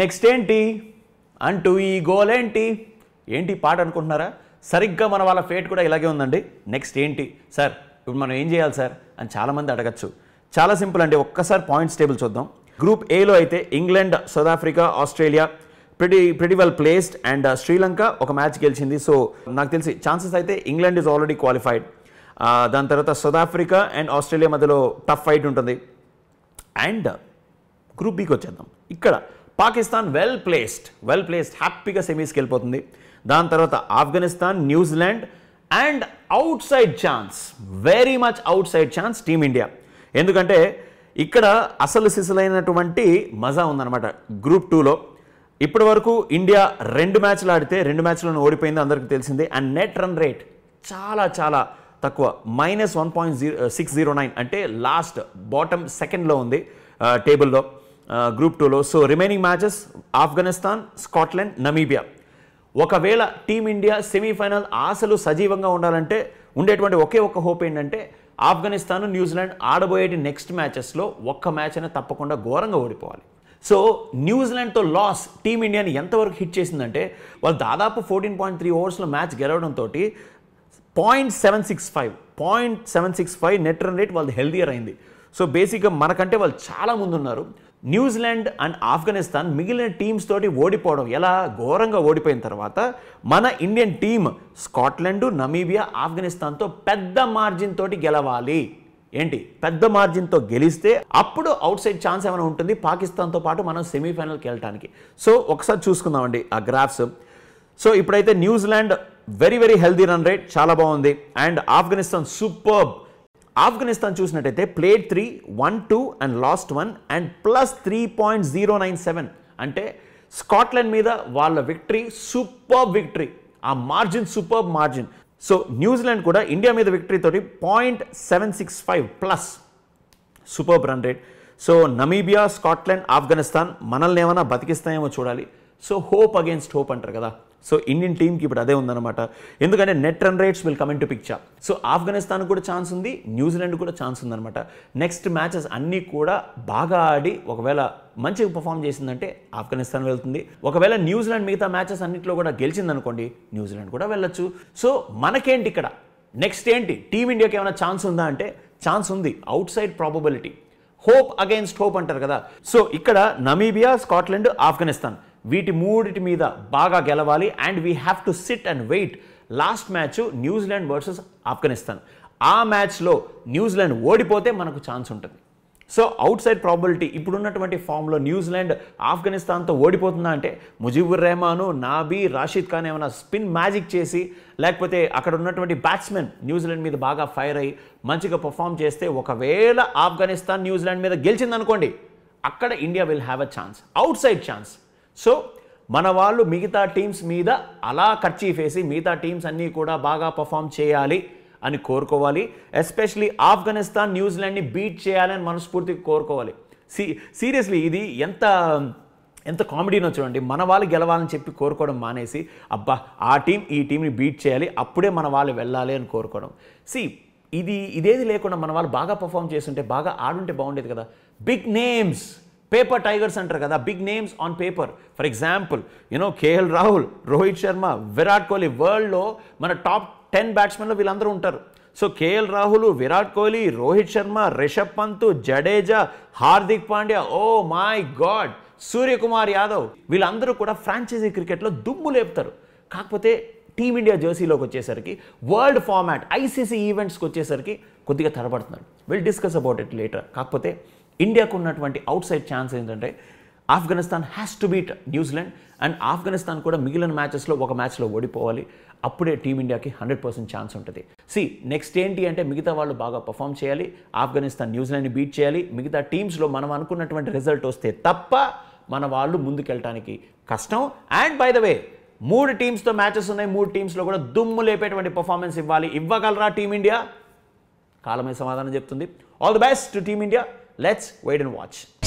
Next ఏంటి అంటూ ఈ గోల్ ఏంటి ఏంటి పాట అనుకుంటున్నారా సరిగ్గా మన వాళ్ళ ఫేట్ కూడా ఇలాగే ఉందండి నెక్స్ట్ ఏంటి సార్ ఇప్పుడు మనం ఏం చేయాలి సార్ అని చాలామంది అడగచ్చు చాలా సింపుల్ అండి ఒక్కసారి పాయింట్స్ టేబుల్ చూద్దాం గ్రూప్ ఏలో అయితే England South Africa Australia pretty pretty well placed and Sri Lanka ఒక మ్యాచ్ గెలిచింది సో నాకు తెలిసి ఛాన్సెస్ అయితే ఇంగ్లాండ్ ఈజ్ ఆల్రెడీ క్వాలిఫైడ్ దాని తర్వాత సౌత్ ఆఫ్రికా అండ్ ఆస్ట్రేలియా మధ్యలో టఫ్ ఫైట్ ఉంటుంది అండ్ గ్రూప్ బీకి వచ్చేద్దాం ఇక్కడ Pakistan well placed well placed హ్యాపీగా సెమీస్కి వెళ్ళిపోతుంది దాని తర్వాత Afghanistan New Zealand and outside chance very much outside chance team India ఎందుకంటే ఇక్కడ అసలు సిసలైనటువంటి మజా ఉందన్నమాట గ్రూప్ టూలో ఇప్పటి వరకు ఇండియా రెండు మ్యాచ్లు ఆడితే రెండు మ్యాచ్లను ఓడిపోయింది అందరికీ తెలిసింది అండ్ నెట్ రన్ రేట్ చాలా చాలా తక్కువ minus one point zero six zero nine అంటే లాస్ట్ బాటమ్ సెకండ్లో ఉంది టేబుల్లో గ్రూప్ టూలో so remaining matches Afghanistan Scotland Namibia ఒకవేళ టీమిండియా సెమీఫైనల్ ఆశలు సజీవంగా ఉండాలంటే ఉండేటువంటి ఒకే ఒక్క హోప్ ఏంటంటే ఆఫ్ఘనిస్తాన్ న్యూజిలాండ్ ఆడబోయేటి నెక్స్ట్ మ్యాచెస్లో ఒక్క మ్యాచ్ అయినా తప్పకుండా ఘోరంగా ఓడిపోవాలి సో న్యూజిలాండ్తో లాస్ టీమిండియాని ఎంతవరకు హిట్ చేసిందంటే వాళ్ళు దాదాపు ఫోర్టీన్ పాయింట్ త్రీ ఓవర్స్లో మ్యాచ్ గెలవడంతో point seven six five point seven six five net run rate వాళ్ళది హెల్దియర్ అయింది సో బేసిక్గా మనకంటే వాళ్ళు చాలా ముందు ఉన్నారు న్యూజిలాండ్ అండ్ ఆఫ్ఘనిస్తాన్ మిగిలిన టీమ్స్ తోటి ఓడిపోవడం ఎలా ఘోరంగా ఓడిపోయిన తర్వాత మన ఇండియన్ టీం స్కాట్లాండ్ నమీబియా ఆఫ్ఘనిస్తాన్తో పెద్ద మార్జిన్ తోటి గెలవాలి ఏంటి పెద్ద మార్జిన్తో గెలిస్తే అప్పుడు అవుట్ సైడ్ ఛాన్స్ ఏమైనా ఉంటుంది పాకిస్తాన్తో పాటు మనం సెమీఫైనల్కి వెళ్ళడానికి సో ఒకసారి చూసుకుందామండి ఆ గ్రాఫ్స్ సో ఇప్పుడైతే New Zealand very very healthy run rate చాలా బాగుంది అండ్ ఆఫ్ఘనిస్తాన్ సూపర్ ఆఫ్ఘనిస్తాన్ చూసినట్టయితే played three one two and lost one and plus three point zero nine seven అంటే స్కాట్లాండ్ మీద వాళ్ళ విక్టరీ సూపర్ విక్టరీ ఆ margin super margin so New Zealand కూడా India మీద victory తోటి point seven six five plus super run rate so Namibia Scotland Afghanistan మనల్ని ఏమైనా బతికిస్తాయేమో చూడాలి సో హోప్ అగేన్స్ట్ హోప్ అంటారు కదా సో ఇండియన్ టీంకి ఇప్పుడు అదే ఉందన్నమాట ఎందుకంటే net run rates will coming to picture so Afghanistan కూడా ఛాన్స్ ఉంది న్యూజిలాండ్ కూడా ఛాన్స్ ఉందన్నమాట నెక్స్ట్ మ్యాచెస్ అన్నీ కూడా బాగా ఆడి ఒకవేళ మంచిగా పర్ఫామ్ చేసిందంటే ఆఫ్ఘనిస్తాన్ వెళ్తుంది ఒకవేళ న్యూజిలాండ్ మిగతా మ్యాచెస్ అన్నింటిలో కూడా గెలిచిందనుకోండి న్యూజిలాండ్ కూడా వెళ్ళొచ్చు సో మనకేంటి ఇక్కడ నెక్స్ట్ ఏంటి టీమిండియాకి ఏమైనా ఛాన్స్ ఉందా అంటే ఛాన్స్ ఉంది outside probability hope against hope అంటారు కదా సో ఇక్కడ నమీబియా స్కాట్లాండ్ ఆఫ్ఘనిస్తాన్ వీటి మూడిటి మీద బాగా గెలవాలి and we have to sit and wait last match New Zealand versus Afghanistan ఆ మ్యాచ్లో న్యూజిలాండ్ ఓడిపోతే మనకు ఛాన్స్ ఉంటుంది సో అవుట్ సైడ్ ప్రాబిలిటీ ఇప్పుడున్నటువంటి ఫామ్లో న్యూజిలాండ్ ఆఫ్ఘనిస్తాన్తో ఓడిపోతుందా అంటే ముజీబుర్ రెహమాను నాబీ రాషీద్ ఖాన్ ఏమైనా స్పిన్ మ్యాజిక్ చేసి లేకపోతే అక్కడ ఉన్నటువంటి బ్యాట్స్మెన్ న్యూజిలాండ్ మీద బాగా ఫైర్ అయ్యి మంచిగా పర్ఫామ్ చేస్తే ఒకవేళ ఆఫ్ఘనిస్తాన్ న్యూజిలాండ్ మీద గెలిచిందనుకోండి అక్కడ India will have a chance outside chance so మన వాళ్ళు మిగతా టీమ్స్ మీద అలా ఖర్చీఫ్ వేసి మిగతా టీమ్స్ అన్నీ కూడా బాగా పర్ఫామ్ చేయాలి అని కోరుకోవాలి ఎస్పెషలీ ఆఫ్ఘనిస్తాన్ న్యూజిలాండ్ని బీట్ చేయాలని మనస్ఫూర్తిగా కోరుకోవాలి సీ సీరియస్లీ ఇది ఎంత ఎంత కామెడీనో చూడండి మన వాళ్ళు గెలవాలని చెప్పి కోరుకోవడం మానేసి అబ్బా ఆ టీం ఈ టీంని బీట్ చేయాలి అప్పుడే మన వాళ్ళు వెళ్ళాలి అని కోరుకోవడం సి ఇది ఇదేది లేకుండా మన వాళ్ళు బాగా పర్ఫామ్ చేస్తుంటే బాగా ఆడుంటే బాగుండేది కదా బిగ్ నేమ్స్ పేపర్ టైగర్స్ అంటారు కదా big names on paper for example you know KL Rahul Rohit Sharma Virat Kohli వరల్డ్లో మన టాప్ టెన్ బ్యాట్స్మెన్లో వీళ్ళందరూ ఉంటారు so KL Rahul Virat Kohli Rohit Sharma Rishabh Pant Jadeja Hardik Pandya oh my God Suryakumar Yadav వీళ్ళందరూ కూడా ఫ్రాంచైజీ క్రికెట్లో దుమ్ము లేపుతారు కాకపోతే టీమిండియా జర్సీలోకి వచ్చేసరికి వరల్డ్ ఫార్మాట్ ఐసీసీ ఈవెంట్స్కి వచ్చేసరికి కొద్దిగా తడబడుతున్నారు will discuss about it later కాకపోతే ఇండియాకు ఉన్నటువంటి అవుట్ సైడ్ ఛాన్స్ ఏంటంటే Afghanistan has to beat New Zealand and Afghanistan కూడా మిగిలిన మ్యాచెస్లో ఒక మ్యాచ్లో ఓడిపోవాలి అప్పుడే టీమిండియాకి హండ్రెడ్ పర్సెంట్ ఛాన్స్ ఉంటుంది సి నెక్స్ట్ ఏంటి అంటే మిగతా వాళ్ళు బాగా పర్ఫామ్ చేయాలి ఆఫ్ఘనిస్తాన్ న్యూజిలాండ్ని బీట్ చేయాలి మిగతా టీమ్స్లో మనం అనుకున్నటువంటి రిజల్ట్ వస్తే తప్ప మన వాళ్ళు ముందుకెళ్ళటానికి కష్టం అండ్ బై ద వే మూడు టీమ్స్తో మ్యాచెస్ ఉన్నాయి మూడు టీమ్స్లో కూడా దుమ్ము లేపేటువంటి పర్ఫార్మెన్స్ ఇవ్వాలి ఇవ్వగలరా టీమిండియా కాలమే సమాధానం చెప్తుంది all the best team India Let's wait and watch.